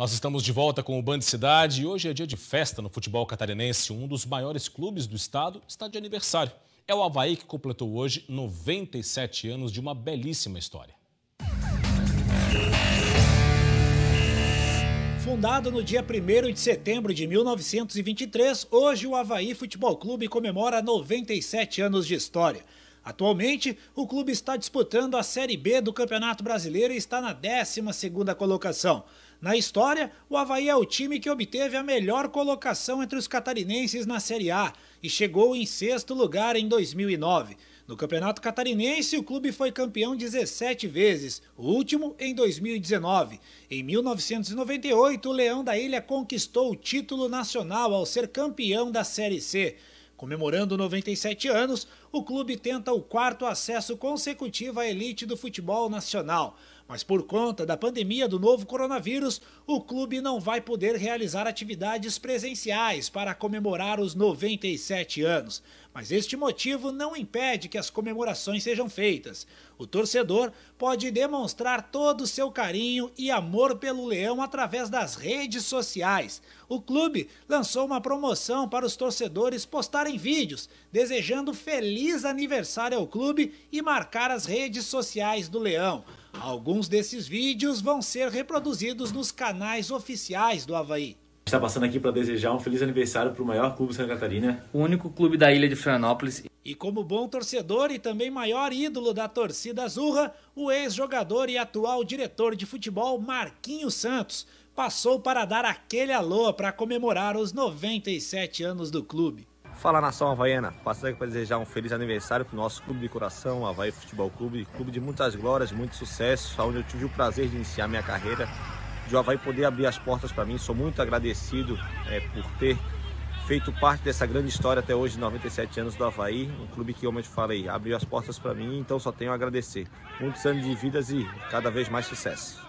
Nós estamos de volta com o Band Cidade e hoje é dia de festa no futebol catarinense. Um dos maiores clubes do estado está de aniversário. É o Havaí que completou hoje 97 anos de uma belíssima história. Fundado no dia 1 de setembro de 1923, hoje o Havaí Futebol Clube comemora 97 anos de história. Atualmente, o clube está disputando a Série B do Campeonato Brasileiro e está na 12ª colocação. Na história, o Havaí é o time que obteve a melhor colocação entre os catarinenses na Série A e chegou em sexto lugar em 2009. No Campeonato Catarinense, o clube foi campeão 17 vezes, o último em 2019. Em 1998, o Leão da Ilha conquistou o título nacional ao ser campeão da Série C. Comemorando 97 anos, o clube tenta o quarto acesso consecutivo à elite do futebol nacional. Mas por conta da pandemia do novo coronavírus, o clube não vai poder realizar atividades presenciais para comemorar os 97 anos. Mas este motivo não impede que as comemorações sejam feitas. O torcedor pode demonstrar todo o seu carinho e amor pelo Leão através das redes sociais. O clube lançou uma promoção para os torcedores postarem vídeos desejando feliz aniversário ao clube e marcar as redes sociais do Leão. Alguns desses vídeos vão ser reproduzidos nos canais oficiais do Havaí. Está passando aqui para desejar um feliz aniversário para o maior clube de Santa Catarina. O único clube da ilha de Florianópolis. E como bom torcedor e também maior ídolo da torcida azurra, o ex-jogador e atual diretor de futebol Marquinhos Santos passou para dar aquele alô para comemorar os 97 anos do clube. Fala nação havaiana, passando aqui para desejar um feliz aniversário para o nosso clube de coração, Havaí Futebol Clube, clube de muitas glórias, muito sucesso, onde eu tive o prazer de iniciar minha carreira, de o Havaí poder abrir as portas para mim. Sou muito agradecido é, por ter feito parte dessa grande história até hoje, 97 anos do Havaí, um clube que, como eu te falei, abriu as portas para mim, então só tenho a agradecer. Muitos anos de vidas e cada vez mais sucesso.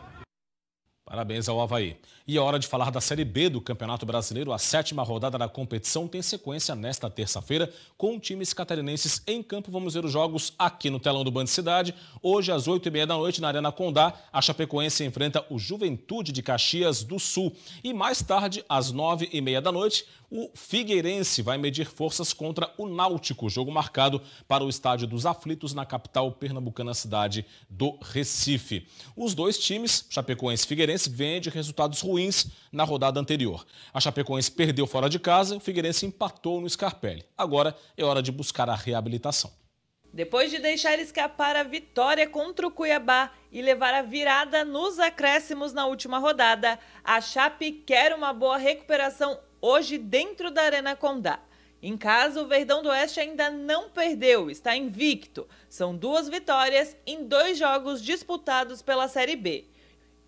Parabéns ao Havaí. E é hora de falar da Série B do Campeonato Brasileiro. A sétima rodada da competição tem sequência nesta terça-feira com times catarinenses em campo. Vamos ver os jogos aqui no telão do Band Cidade. Hoje, às 8h30 da noite, na Arena Condá, a Chapecoense enfrenta o Juventude de Caxias do Sul. E mais tarde, às 9h30 da noite, o Figueirense vai medir forças contra o Náutico. Jogo marcado para o Estádio dos Aflitos, na capital pernambucana, cidade do Recife. Os dois times, Chapecoense e Figueirense, Figueirense vem de resultados ruins na rodada anterior. A Chapecoense perdeu fora de casa, o Figueirense empatou no Scarpelli. Agora é hora de buscar a reabilitação. Depois de deixar escapar a vitória contra o Cuiabá e levar a virada nos acréscimos na última rodada, a Chape quer uma boa recuperação hoje dentro da Arena Condá. Em casa, o Verdão do Oeste ainda não perdeu, está invicto. São duas vitórias em dois jogos disputados pela Série B.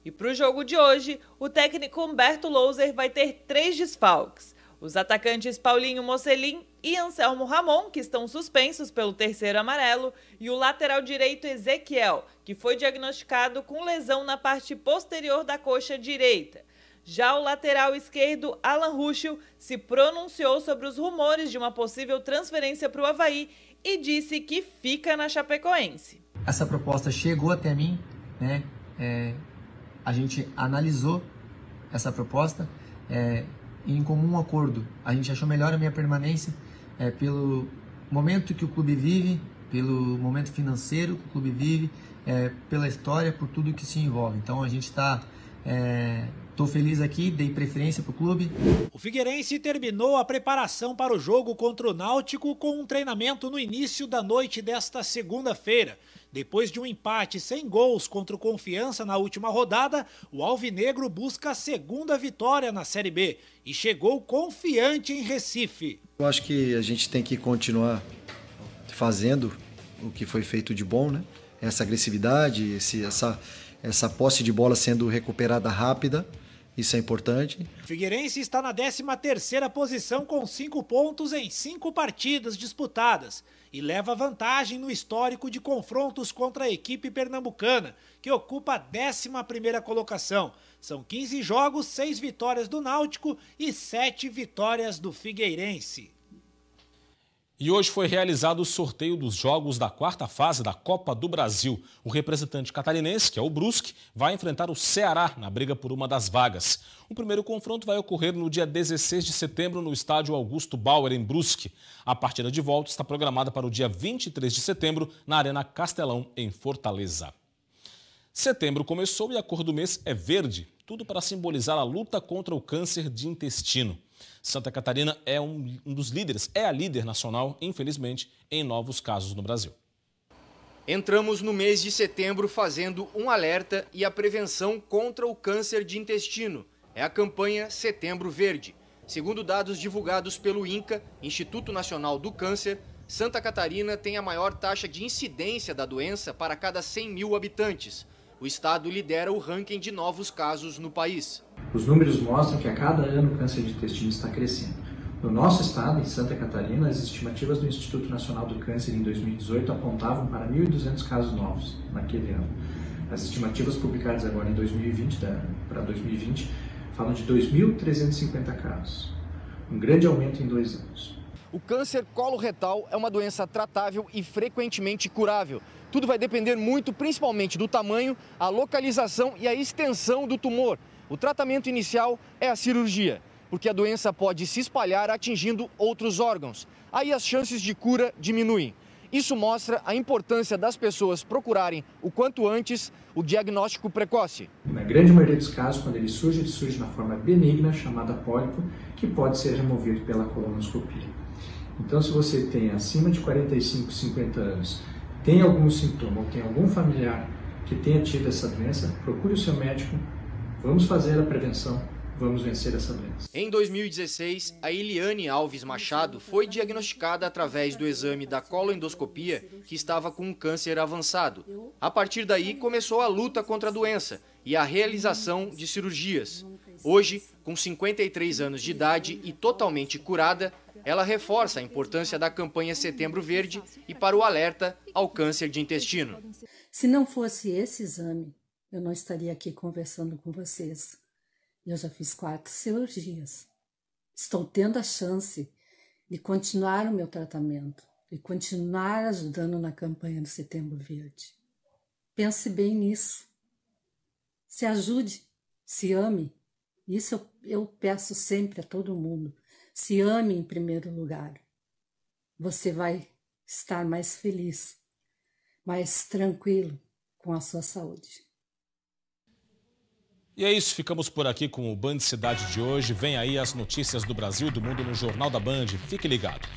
E para o jogo de hoje, o técnico Humberto Louser vai ter três desfalques. Os atacantes Paulinho Mocelin e Anselmo Ramon, que estão suspensos pelo terceiro amarelo, e o lateral direito Ezequiel, que foi diagnosticado com lesão na parte posterior da coxa direita. Já o lateral esquerdo, Alan Ruschel, se pronunciou sobre os rumores de uma possível transferência para o Havaí e disse que fica na Chapecoense. Essa proposta chegou até mim, né? É a gente analisou essa proposta é, e em comum acordo a gente achou melhor a minha permanência é, pelo momento que o clube vive, pelo momento financeiro que o clube vive, é, pela história, por tudo que se envolve. Então a gente está é, Estou feliz aqui, dei preferência para o clube. O Figueirense terminou a preparação para o jogo contra o Náutico com um treinamento no início da noite desta segunda-feira. Depois de um empate sem gols contra o Confiança na última rodada, o Alvinegro busca a segunda vitória na Série B e chegou confiante em Recife. Eu acho que a gente tem que continuar fazendo o que foi feito de bom, né? Essa agressividade, esse, essa, essa posse de bola sendo recuperada rápida isso é importante. Figueirense está na 13ª posição com 5 pontos em 5 partidas disputadas e leva vantagem no histórico de confrontos contra a equipe pernambucana, que ocupa a 11ª colocação. São 15 jogos, 6 vitórias do Náutico e 7 vitórias do Figueirense. E hoje foi realizado o sorteio dos jogos da quarta fase da Copa do Brasil. O representante catarinense, que é o Brusque, vai enfrentar o Ceará na briga por uma das vagas. O primeiro confronto vai ocorrer no dia 16 de setembro no estádio Augusto Bauer, em Brusque. A partida de volta está programada para o dia 23 de setembro na Arena Castelão, em Fortaleza. Setembro começou e a cor do mês é verde tudo para simbolizar a luta contra o câncer de intestino. Santa Catarina é um, um dos líderes, é a líder nacional, infelizmente, em novos casos no Brasil. Entramos no mês de setembro fazendo um alerta e a prevenção contra o câncer de intestino. É a campanha Setembro Verde. Segundo dados divulgados pelo INCA, Instituto Nacional do Câncer, Santa Catarina tem a maior taxa de incidência da doença para cada 100 mil habitantes o estado lidera o ranking de novos casos no país. Os números mostram que a cada ano o câncer de intestino está crescendo. No nosso estado, em Santa Catarina, as estimativas do Instituto Nacional do Câncer em 2018 apontavam para 1.200 casos novos naquele ano. As estimativas publicadas agora em 2020, para 2020, falam de 2.350 casos. Um grande aumento em dois anos. O câncer coloretal é uma doença tratável e frequentemente curável. Tudo vai depender muito, principalmente, do tamanho, a localização e a extensão do tumor. O tratamento inicial é a cirurgia, porque a doença pode se espalhar atingindo outros órgãos. Aí as chances de cura diminuem. Isso mostra a importância das pessoas procurarem o quanto antes o diagnóstico precoce. Na grande maioria dos casos, quando ele surge, ele surge na forma benigna, chamada pólipo, que pode ser removido pela colonoscopia. Então, se você tem acima de 45, 50 anos tem algum sintoma ou tem algum familiar que tenha tido essa doença, procure o seu médico. Vamos fazer a prevenção vamos vencer essa doença. Em 2016, a Eliane Alves Machado foi diagnosticada através do exame da coloendoscopia que estava com um câncer avançado. A partir daí, começou a luta contra a doença e a realização de cirurgias. Hoje, com 53 anos de idade e totalmente curada, ela reforça a importância da campanha Setembro Verde e para o alerta ao câncer de intestino. Se não fosse esse exame, eu não estaria aqui conversando com vocês. Eu já fiz quatro cirurgias. Estou tendo a chance de continuar o meu tratamento e continuar ajudando na campanha do Setembro Verde. Pense bem nisso. Se ajude, se ame. Isso eu, eu peço sempre a todo mundo se ame em primeiro lugar. Você vai estar mais feliz, mais tranquilo com a sua saúde. E é isso, ficamos por aqui com o Band Cidade de hoje. Vem aí as notícias do Brasil e do mundo no Jornal da Band. Fique ligado.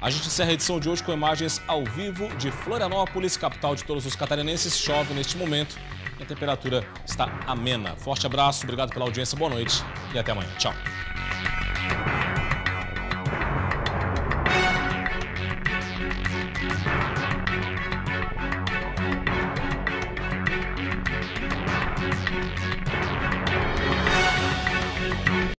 A gente encerra a edição de hoje com imagens ao vivo de Florianópolis, capital de todos os catarinenses. Chove neste momento e a temperatura está amena. Forte abraço, obrigado pela audiência, boa noite e até amanhã. Tchau.